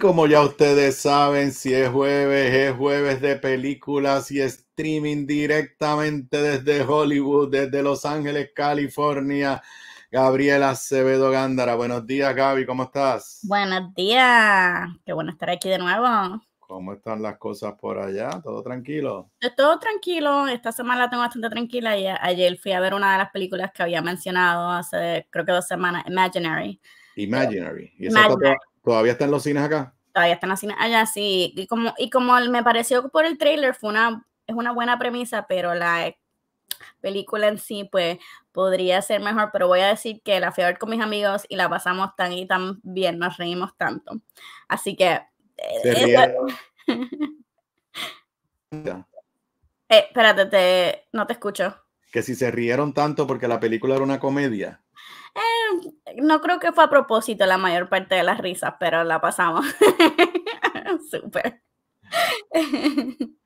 Como ya ustedes saben, si es jueves, es jueves de películas y streaming directamente desde Hollywood, desde Los Ángeles, California. Gabriela Acevedo Gándara, buenos días Gaby, ¿cómo estás? Buenos días, qué bueno estar aquí de nuevo. ¿Cómo están las cosas por allá? ¿Todo tranquilo? Pues todo tranquilo, esta semana la tengo bastante tranquila ayer fui a ver una de las películas que había mencionado hace creo que dos semanas, Imaginary. Imaginary. Imaginary. ¿Todavía están los cines acá? Todavía están los cines allá, sí. Y como, y me pareció por el trailer, fue una, es una buena premisa, pero la película en sí, pues podría ser mejor, pero voy a decir que la fui a ver con mis amigos y la pasamos tan y tan bien, nos reímos tanto. Así que... Eh, eh, eh, espérate, no te escucho. Que si se rieron tanto porque la película era una comedia. Eh, no creo que fue a propósito la mayor parte de las risas, pero la pasamos. Súper.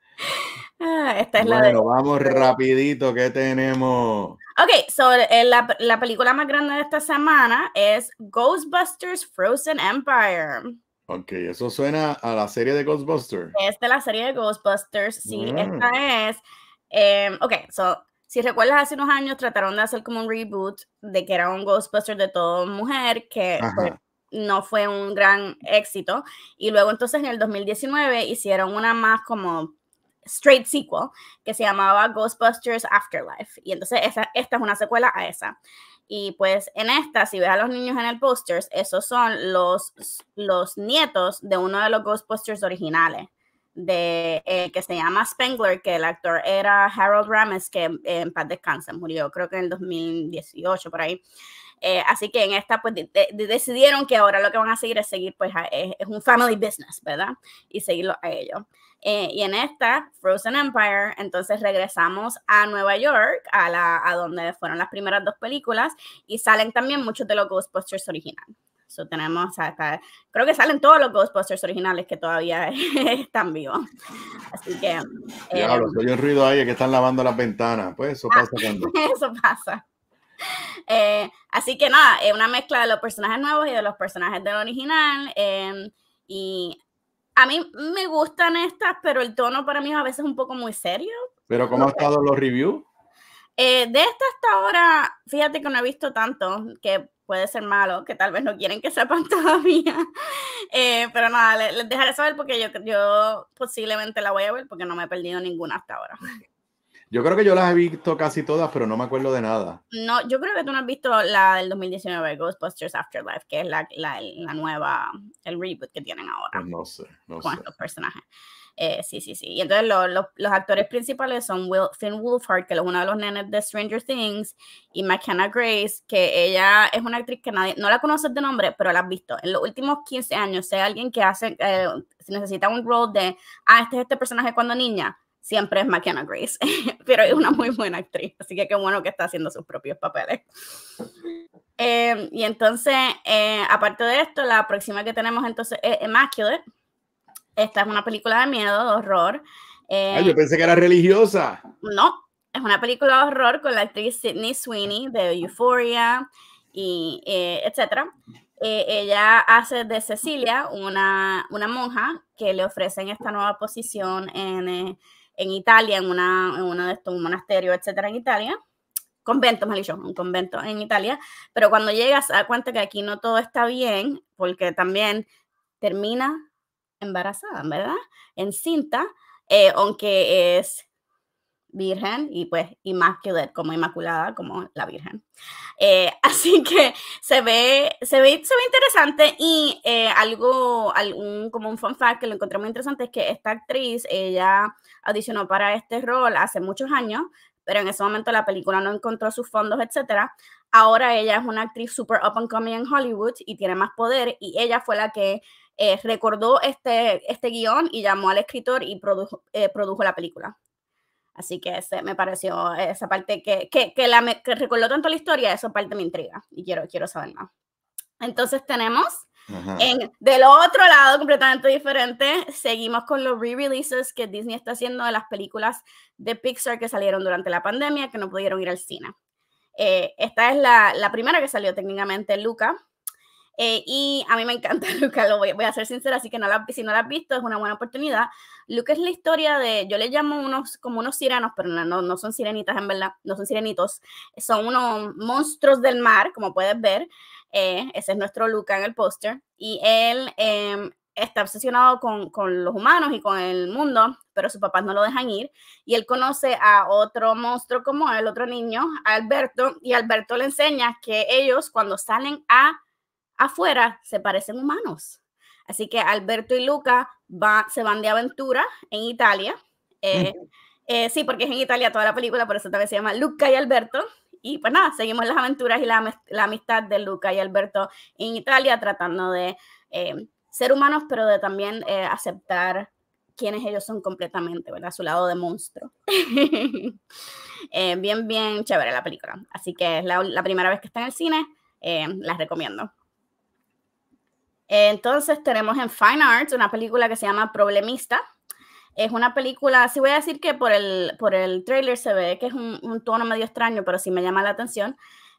Ah, esta es bueno, la vamos rapidito, ¿qué tenemos? Ok, so, eh, la, película más grande de esta semana es Ghostbusters Frozen Empire. Ok, eso suena a la serie de Ghostbusters. Es la serie de Ghostbusters, sí, mm. esta es. Em, ok, so si recuerdas, hace unos años trataron de hacer como un reboot de que era un Ghostbusters de todo mujer, que pues, no fue un gran éxito. Y luego entonces en el 2019 hicieron una más como straight sequel que se llamaba Ghostbusters Afterlife. Y entonces esta es una secuela a esa. Y pues en esta, si ves a los niños en el posters esos son los, los nietos de uno de los Ghostbusters originales de eh, que se llama Spengler, que el actor era Harold Ramis, que eh, en paz descansa, murió creo que en el 2018 por ahí. Eh, así que en esta pues decidieron que ahora lo que van a seguir es seguir pues es, un family business, ¿verdad? Y seguirlo a ellos. y en esta, Frozen Empire, entonces regresamos a Nueva York, a, la, a donde fueron las primeras dos películas, y salen también muchos de los Ghostbusters originales tenemos creo que salen todos los Ghostbusters originales que todavía están vivos. Así que. claro el eh, ruido ahí que están lavando las ventanas. Pues eso ah, pasa cuando. Eso pasa. Eh, así que nada, es una mezcla de los personajes nuevos y de los personajes del original. Em, y a mí me gustan estas, pero el tono para mí a veces un poco muy serio. ¿Pero cómo han estado los reviews? Eh, de esta hasta ahora, fíjate que no he visto tanto, que puede ser malo, que tal vez no quieren que sepan todavía. Eh, pero nada, les, dejaré saber porque yo, yo posiblemente la voy a ver porque no me he perdido ninguna hasta ahora. Yo creo que yo las he visto casi todas, pero no me acuerdo de nada. No, yo creo que tú no has visto la del 2019, Ghostbusters Afterlife, que es la, nueva, el reboot que tienen ahora. Pues no sé, no con personajes. Eh, sí, sí, sí. Y entonces los actores principales son Will, Finn Wolfhard, que es uno de los nenes de Stranger Things, y McKenna Grace, que ella es una actriz que nadie, no la conoces de nombre, pero la has visto. En los últimos 15 años, sea alguien que hace, eh, necesita un rol de, ah, este es este personaje cuando niña, siempre es McKenna Grace, pero es una muy buena actriz, así que qué bueno que está haciendo sus propios papeles. Em, y entonces, eh, aparte de esto, la próxima que tenemos entonces es Immaculate, esta es una película de miedo, de horror. Eh, yo pensé que era religiosa. No, es una película de horror con la actriz Sidney Sweeney de Euphoria, y, eh, etc. Eh, ella hace de Cecilia una, una, monja que le ofrecen esta nueva posición en, eh, en Italia, en, una, en uno de estos monasterios, etc. en Italia convento, dicho, un convento en Italia, pero cuando llegas a cuenta que aquí no todo está bien, porque también termina embarazada, ¿verdad? Encinta, eh, aunque es virgen y pues inmaculada, como inmaculada, como la virgen. Eh, así que se ve, se ve, se ve interesante y eh, algo, algún, como un fun fact que lo encontré muy interesante es que esta actriz, ella audicionó para este rol hace muchos años, pero en ese momento la película no encontró sus fondos, etcétera, Ahora ella es una actriz super up and coming en Hollywood y tiene más poder y ella fue la que eh, recordó este, este guión y llamó al escritor y produjo, eh, produjo la película. Así que me pareció esa parte que, que, recordó tanto la historia, eso parte me intriga y quiero, quiero saber más. Entonces tenemos, en, del otro lado, completamente diferente, seguimos con los re-releases que Disney está haciendo de las películas de Pixar que salieron durante la pandemia, que no pudieron ir al cine. Eh, esta es la, la, primera que salió técnicamente, Luca, eh, y a mí me encanta Luca, lo voy, a ser sincera, así que si no la has visto es una buena oportunidad. Luca es la historia de, yo le llamo unos, como unos sirenos, pero no, no son sirenitas en verdad, no son sirenitos, son unos monstruos del mar, como puedes ver. Eh, ese es nuestro Luca en el póster. Y él em, está obsesionado con, con, los humanos y con el mundo, pero sus papás no lo dejan ir. Y él conoce a otro monstruo como el otro niño, Alberto, y Alberto le enseña que ellos cuando salen a afuera se parecen humanos. Así que Alberto y Luca va, se van de aventura en Italia. Eh, eh, sí, porque es en Italia toda la película, por eso también se llama Luca y Alberto. Y pues nada, seguimos las aventuras y la, amistad de Luca y Alberto en Italia, tratando de eh, ser humanos, pero de también aceptar quienes ellos son completamente, ¿verdad? Su lado de monstruo. bien, bien chévere la película. Así que es la, la primera vez que está en el cine, las recomiendo. Entonces tenemos en Fine Arts una película que se llama Problemista. Es una película, si voy a decir que por el, por el trailer se ve que es un, tono medio extraño, pero sí me llama la atención.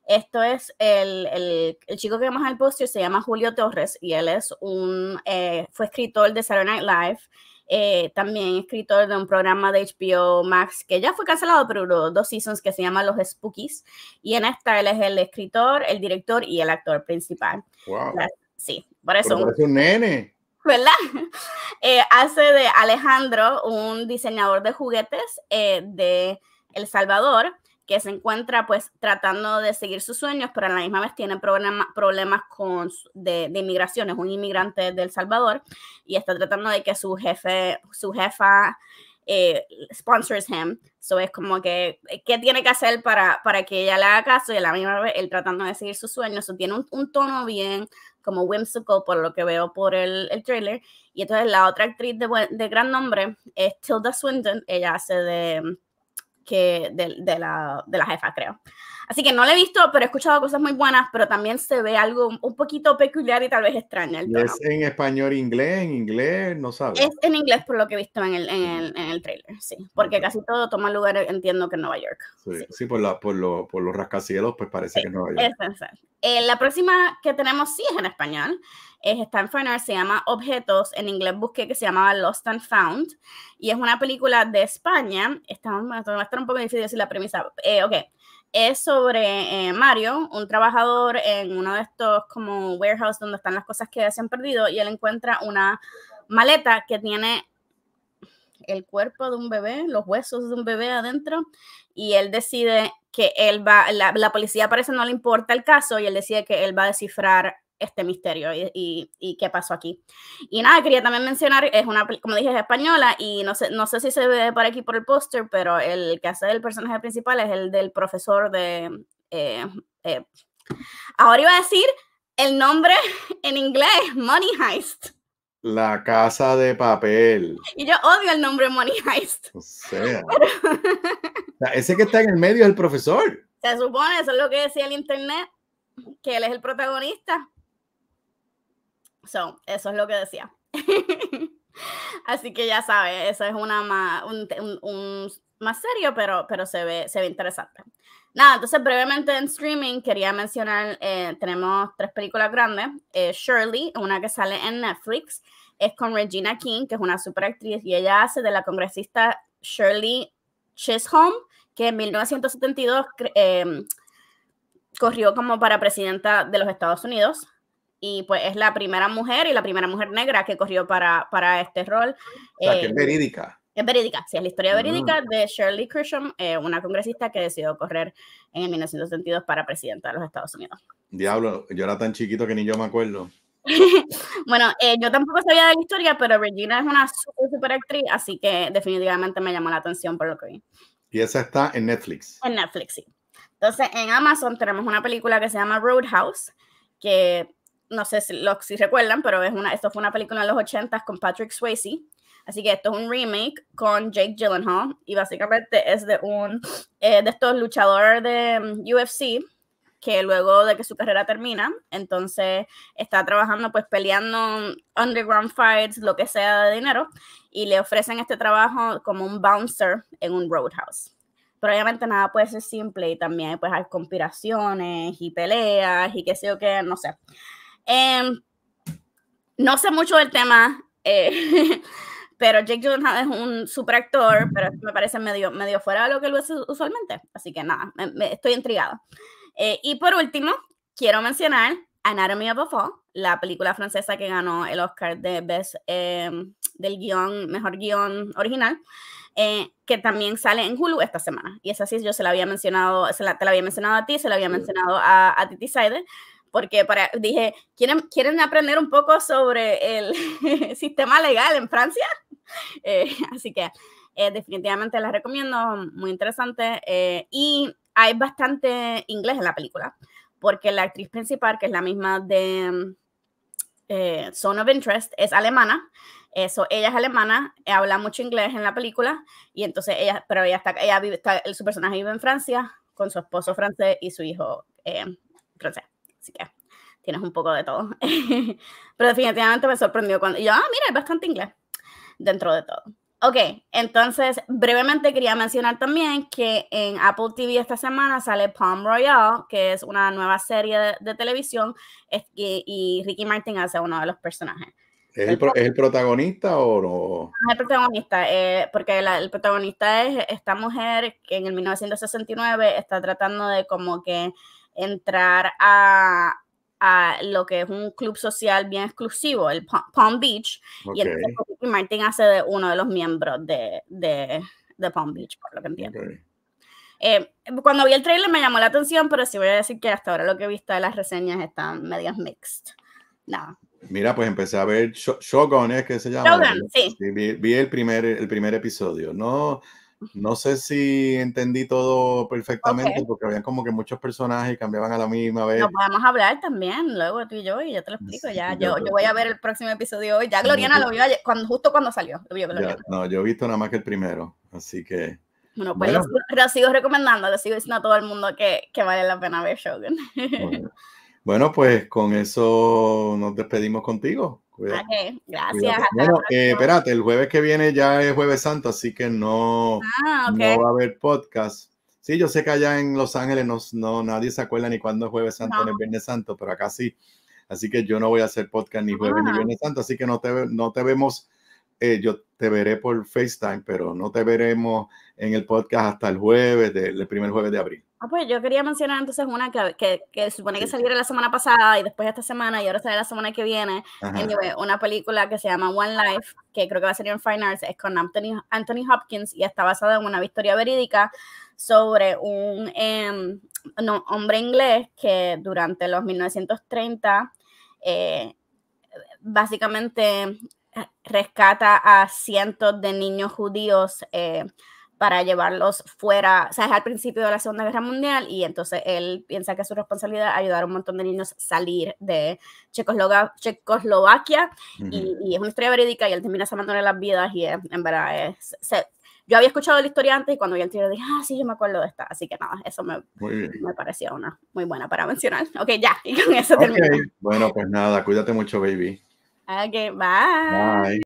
Esto es el, chico que vemos en el póster, se llama Julio Torres y él es un, eh, fue escritor de Saturday Night Live, eh, también escritor de un programa de HBO Max que ya fue cancelado, pero duró dos seasons que se llama Los Spookies. Y en esta él es el escritor, el director y el actor principal. Sí, por eso. es un nene. ¿Verdad? Eh, hace de Alejandro un diseñador de juguetes eh, de El Salvador que se encuentra pues tratando de seguir sus sueños, pero a la misma vez tiene problemas con, de, inmigración, es un inmigrante de Salvador y está tratando de que su jefe, su jefa eh, sponsors him, so es como que, ¿qué tiene que hacer para, para que ella le haga caso? Y a la misma vez él tratando de seguir sus sueños, tiene un tono bien como whimsical, por lo que veo por el, trailer. Y entonces la otra actriz de, de, gran nombre es Tilda Swinton, ella hace de, que, de la, de la jefa, creo. Así que no la he visto, pero he escuchado cosas muy buenas, pero también se ve algo un poquito peculiar y tal vez extraña. es en español, inglés, en inglés, no sabes. Es en inglés por lo que he visto en el, en el, en el trailer, sí, porque casi todo toma lugar, entiendo que en Nueva York. Sí, sí. por, por, por, los rascacielos, pues parece que en Nueva York. Es, eh, la próxima que tenemos sí es en español, es, está en se llama Objetos, en inglés busqué que se llamaba Lost and Found, y es una película de España, Estamos va a estar un poco difícil decir la premisa, eh, ok, eso sobre eh, Mario, un trabajador en uno de estos como warehouse donde están las cosas que se han perdido y él encuentra una maleta que tiene el cuerpo de un bebé, los huesos de un bebé adentro y él decide que él va, la, la policía parece no le importa el caso y él decide que él va a descifrar este misterio y, qué pasó aquí. Y nada, quería también mencionar, es una, como dije, es española y no sé, no sé si se ve por aquí por el póster, pero el que hace el personaje principal es el del profesor de... Eh, eh, ahora iba a decir el nombre en inglés, Money Heist. La casa de papel. Y yo odio el nombre Money Heist. o sea ese que está en el medio es el profesor. Se supone, eso es lo que decía el internet que él es el protagonista eso es lo que decía. Así que ya sabes, eso es una más, un, más serio, pero, pero se, ve, se ve interesante. Nada, entonces brevemente en streaming quería mencionar, eh, tenemos tres películas grandes. Eh, Shirley, una que sale en Netflix, es con Regina King, que es una superactriz, y ella hace de la congresista Shirley Chisholm, que en 1972 em, corrió como para presidenta de los Estados Unidos y pues es la primera mujer y la primera mujer negra que corrió para, para este rol. es eh, verídica. Es verídica, sí, es la historia ah. verídica de Shirley Chisholm eh, una congresista que decidió correr en el 1972 para presidenta de los Estados Unidos. Diablo, yo era tan chiquito que ni yo me acuerdo. bueno, eh, yo tampoco sabía de la historia, pero Regina es una super, super actriz, así que definitivamente me llamó la atención por lo que vi. Y esa está en Netflix. En Netflix, sí. Entonces, en Amazon tenemos una película que se llama Roadhouse, que no sé si, lo, si recuerdan, pero es una, esto fue una película de los 80 con Patrick Swayze. Así que esto es un remake con Jake Gyllenhaal y básicamente es de un eh, de estos luchadores de mm, UFC que luego de que su carrera termina, entonces está trabajando pues peleando mm, underground fights, lo que sea de dinero, y le ofrecen este trabajo como un bouncer en un roadhouse. Pero obviamente nada puede ser simple y también pues hay conspiraciones y peleas y qué sé yo qué, no sé. Em, no sé mucho del tema, eh, pero Jake Gyllenhaal es un super actor, pero me parece medio, medio fuera de lo que lo es usualmente. Así que nada, estoy intrigada. Eh, y por último, quiero mencionar Anatomy of a Fall, la película francesa que ganó el Oscar de Best, em, del guión, mejor guión original, eh, que también sale en Hulu esta semana. Y es así, yo se la había mencionado, se la, te la había mencionado a ti, se la había mencionado a, a Titi Saide, porque para, dije, ¿quieren, ¿quieren aprender un poco sobre el sistema legal en Francia? Eh, así que eh, definitivamente las recomiendo, muy interesante. Eh, y hay bastante inglés en la película, porque la actriz principal, que es la misma de mm, Zone of Interest, es alemana. Eso, ella es alemana, habla mucho inglés en la película, y entonces ella, pero ella está, ella vive, está, su personaje vive en Francia con su esposo francés y su hijo francés. Así que tienes un poco de todo. Pero definitivamente me sorprendió cuando. yo, ah, mira, es bastante inglés dentro de todo. Ok, entonces brevemente quería mencionar también que en Apple TV esta semana sale Palm Royale, que es una nueva serie de, televisión, y, Ricky Martin hace uno de los personajes. ¿Es el, protagonista o no? es el protagonista, eh, porque el protagonista es esta mujer que en el 1969 está tratando de como que entrar a, a lo que es un club social bien exclusivo, el Palm Beach, y entonces Martin hace de uno de los miembros de, de, de Palm Beach, por lo que entiendo. Eh, cuando vi el trailer me llamó la atención, pero sí voy a decir que hasta ahora lo que he visto de las reseñas están medias mixed. Nada. Mira, pues empecé a ver Shogun, es que se llama. Shogun, sí. vi, vi, el, primer, el primer episodio. No, no sé si entendí todo perfectamente porque habían como que muchos personajes cambiaban a la misma vez. Lo podemos hablar también luego tú y yo y yo te lo explico ya. Yo, yo, voy a ver el próximo episodio hoy. Ya Gloriana lo vio cuando, justo cuando salió. no, yo he visto nada más que el primero, así que... Bueno, pues Lo, sigo recomendando, lo sigo diciendo a todo el mundo que, que vale la pena ver Shogun. bueno, pues con eso nos despedimos contigo gracias. Bueno, eh, espérate, el jueves que viene ya es Jueves Santo, así que no, ah, no va a haber podcast. Sí, yo sé que allá en Los Ángeles no, nadie se acuerda ni cuándo es Jueves Santo ni Viernes Santo, pero acá sí. Así que yo no voy a hacer podcast ni jueves ni ah. viernes santo, así que no te, no te vemos. Eh, yo te veré por FaceTime, pero no te veremos en el podcast hasta el jueves, del primer jueves de abril. Ah, pues yo quería mencionar entonces una que, que, supone que saliera la semana pasada y después esta semana y ahora sale la semana que viene. una película que se llama One Life, que creo que va a salir en Fine Arts, es con Anthony, Anthony Hopkins y está basada en una historia verídica sobre un em, no, hombre inglés que durante los 1930 eh, básicamente rescata a cientos de niños judíos. Eh, para llevarlos fuera, o sea, es al principio de la Segunda Guerra Mundial y entonces él piensa que es su responsabilidad ayudar a un montón de niños a salir de Checoslovaquia y, es una historia verídica y él termina salvándole las vidas y en verdad es, yo había escuchado la historia antes y cuando vi el tiro dije, ah, sí, yo me acuerdo de esta. Así que nada, eso me, me parecía una muy buena para mencionar. Ok, ya, y con eso okay. termino. Bueno, pues nada, cuídate mucho, baby. Ok, bye. Bye.